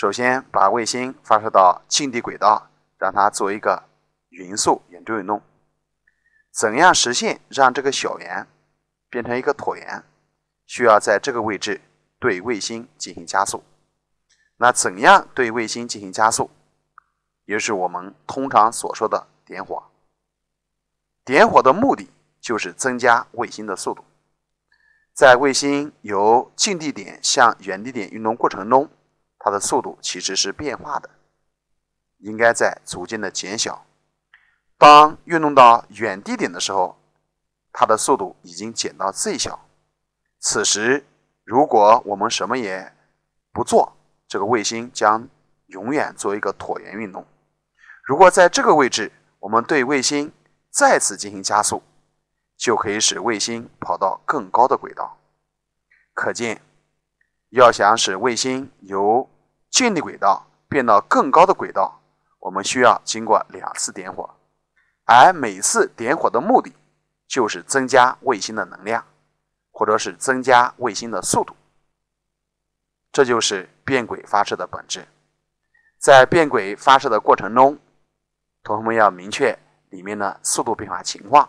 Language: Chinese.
首先，把卫星发射到近地轨道，让它做一个匀速圆周运动。怎样实现让这个小圆变成一个椭圆？需要在这个位置对卫星进行加速。那怎样对卫星进行加速？也就是我们通常所说的点火。点火的目的就是增加卫星的速度。在卫星由近地点向远地点运动过程中。它的速度其实是变化的，应该在逐渐的减小。当运动到远地点的时候，它的速度已经减到最小。此时，如果我们什么也不做，这个卫星将永远做一个椭圆运动。如果在这个位置，我们对卫星再次进行加速，就可以使卫星跑到更高的轨道。可见，要想使卫星由近地轨道变到更高的轨道，我们需要经过两次点火，而每次点火的目的就是增加卫星的能量，或者是增加卫星的速度。这就是变轨发射的本质。在变轨发射的过程中，同学们要明确里面的速度变化情况。